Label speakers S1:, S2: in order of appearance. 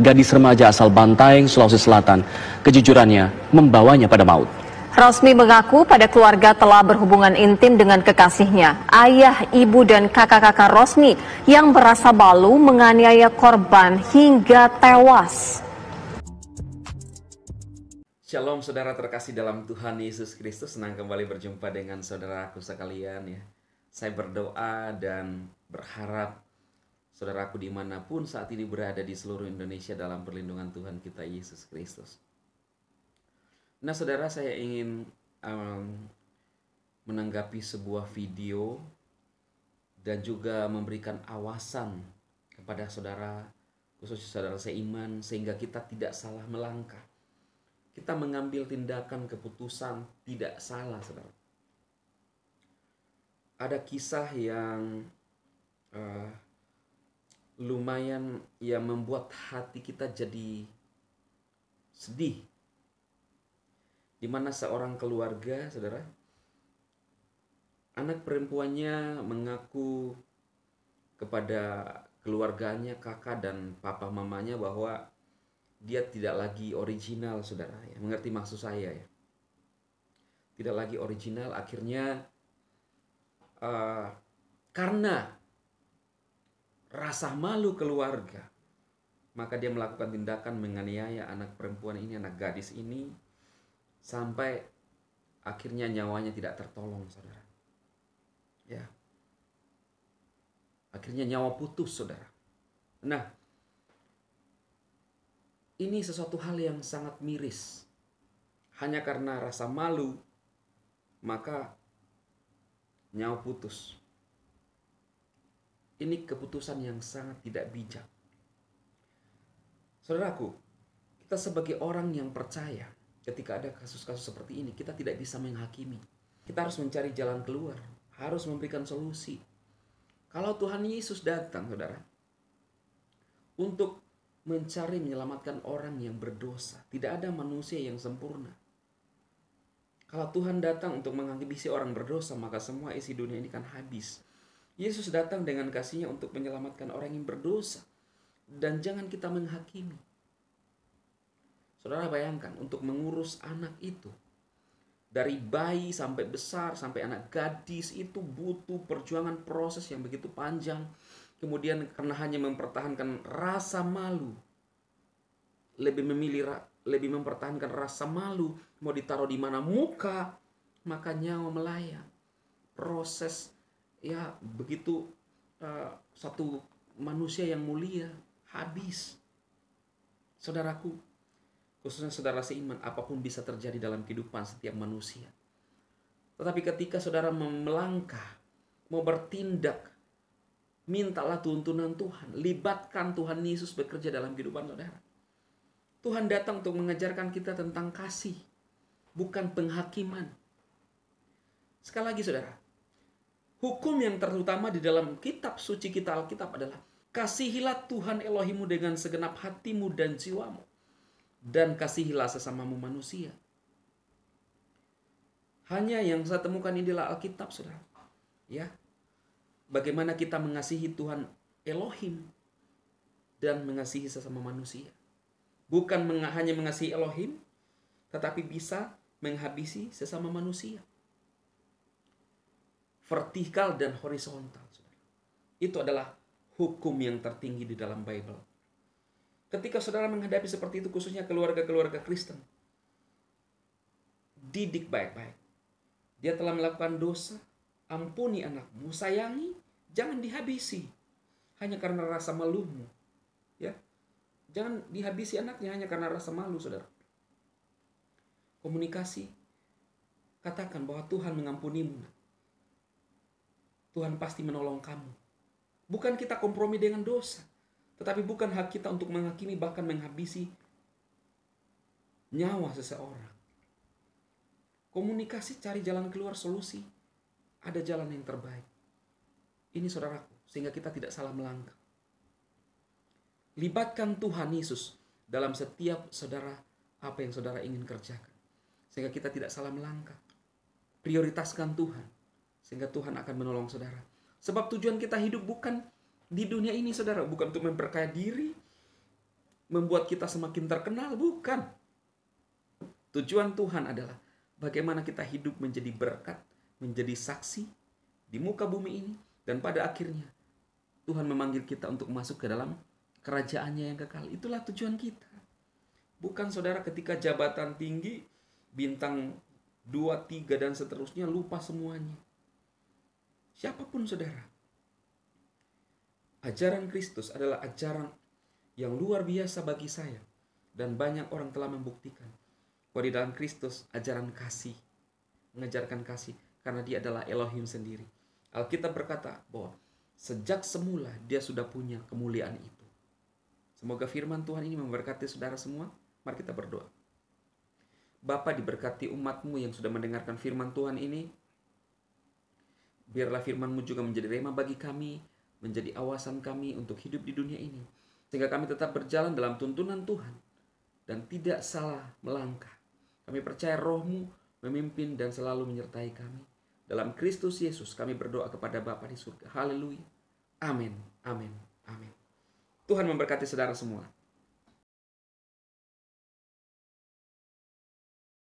S1: gadis remaja asal Bantaeng, Sulawesi Selatan. Kejujurannya membawanya pada maut. Rosmi mengaku pada keluarga telah berhubungan intim dengan kekasihnya. Ayah, ibu, dan kakak-kakak Rosmi yang berasa balu menganiaya korban hingga tewas. Shalom saudara terkasih dalam Tuhan Yesus Kristus. Senang kembali berjumpa dengan saudaraku sekalian ya. Saya berdoa dan berharap saudaraku dimanapun saat ini berada di seluruh Indonesia dalam perlindungan Tuhan kita Yesus Kristus. Nah saudara saya ingin um, menanggapi sebuah video dan juga memberikan awasan kepada saudara khususnya saudara seiman sehingga kita tidak salah melangkah. Kita mengambil tindakan keputusan tidak salah saudara. Ada kisah yang uh, lumayan ya membuat hati kita jadi sedih. di mana seorang keluarga, saudara, anak perempuannya mengaku kepada keluarganya, kakak dan papa mamanya bahwa dia tidak lagi original, saudara. Ya, mengerti maksud saya ya. Tidak lagi original, akhirnya uh, karena rasa malu keluarga. Maka dia melakukan tindakan menganiaya anak perempuan ini, anak gadis ini sampai akhirnya nyawanya tidak tertolong, Saudara. Ya. Akhirnya nyawa putus, Saudara. Nah, ini sesuatu hal yang sangat miris. Hanya karena rasa malu, maka nyawa putus. Ini keputusan yang sangat tidak bijak. Saudaraku, kita sebagai orang yang percaya, ketika ada kasus-kasus seperti ini, kita tidak bisa menghakimi. Kita harus mencari jalan keluar, harus memberikan solusi. Kalau Tuhan Yesus datang, saudara, untuk mencari menyelamatkan orang yang berdosa, tidak ada manusia yang sempurna. Kalau Tuhan datang untuk menghakimi orang berdosa, maka semua isi dunia ini kan habis. Yesus datang dengan kasihnya untuk menyelamatkan orang yang berdosa. Dan jangan kita menghakimi. Saudara bayangkan untuk mengurus anak itu. Dari bayi sampai besar, sampai anak gadis itu butuh perjuangan proses yang begitu panjang. Kemudian karena hanya mempertahankan rasa malu. Lebih memilih lebih mempertahankan rasa malu mau ditaruh di mana muka maka nyawa melayang proses ya begitu uh, satu manusia yang mulia habis. Saudaraku, khususnya saudara seiman, apapun bisa terjadi dalam kehidupan setiap manusia. Tetapi ketika saudara melangkah, mau bertindak, mintalah tuntunan Tuhan, libatkan Tuhan Yesus bekerja dalam kehidupan saudara. Tuhan datang untuk mengajarkan kita tentang kasih, bukan penghakiman. Sekali lagi saudara, Hukum yang terutama di dalam kitab suci kita Alkitab adalah kasihilah Tuhan Elohimu dengan segenap hatimu dan jiwamu dan kasihilah sesamamu manusia. Hanya yang saya temukan inilah Alkitab, Saudara. Ya. Bagaimana kita mengasihi Tuhan Elohim dan mengasihi sesama manusia. Bukan hanya mengasihi Elohim, tetapi bisa menghabisi sesama manusia vertikal dan horizontal. Itu adalah hukum yang tertinggi di dalam Bible. Ketika saudara menghadapi seperti itu, khususnya keluarga-keluarga Kristen, didik baik-baik. Dia telah melakukan dosa, ampuni anakmu, sayangi, jangan dihabisi hanya karena rasa malumu. Ya. Jangan dihabisi anaknya hanya karena rasa malu, Saudara. Komunikasi katakan bahwa Tuhan mengampunimu. Tuhan pasti menolong kamu. Bukan kita kompromi dengan dosa, tetapi bukan hak kita untuk menghakimi bahkan menghabisi nyawa seseorang. Komunikasi cari jalan keluar solusi. Ada jalan yang terbaik. Ini saudaraku, sehingga kita tidak salah melangkah. Libatkan Tuhan Yesus dalam setiap saudara apa yang saudara ingin kerjakan. Sehingga kita tidak salah melangkah. Prioritaskan Tuhan. Sehingga Tuhan akan menolong saudara. Sebab tujuan kita hidup bukan di dunia ini saudara. Bukan untuk memperkaya diri. Membuat kita semakin terkenal. Bukan. Tujuan Tuhan adalah bagaimana kita hidup menjadi berkat. Menjadi saksi di muka bumi ini. Dan pada akhirnya Tuhan memanggil kita untuk masuk ke dalam kerajaannya yang kekal. Itulah tujuan kita. Bukan saudara ketika jabatan tinggi, bintang 2, 3, dan seterusnya lupa semuanya. Siapapun saudara. Ajaran Kristus adalah ajaran yang luar biasa bagi saya. Dan banyak orang telah membuktikan bahwa di dalam Kristus ajaran kasih. Mengajarkan kasih karena dia adalah Elohim sendiri. Alkitab berkata bahwa sejak semula dia sudah punya kemuliaan itu. Semoga firman Tuhan ini memberkati saudara semua. Mari kita berdoa. Bapa diberkati umatmu yang sudah mendengarkan firman Tuhan ini. Biarlah firmanmu juga menjadi rema bagi kami, menjadi awasan kami untuk hidup di dunia ini. Sehingga kami tetap berjalan dalam tuntunan Tuhan dan tidak salah melangkah. Kami percaya rohmu memimpin dan selalu menyertai kami. Dalam Kristus Yesus kami berdoa kepada Bapa di surga. Haleluya. Amin. Amin. Amin. Tuhan memberkati saudara semua.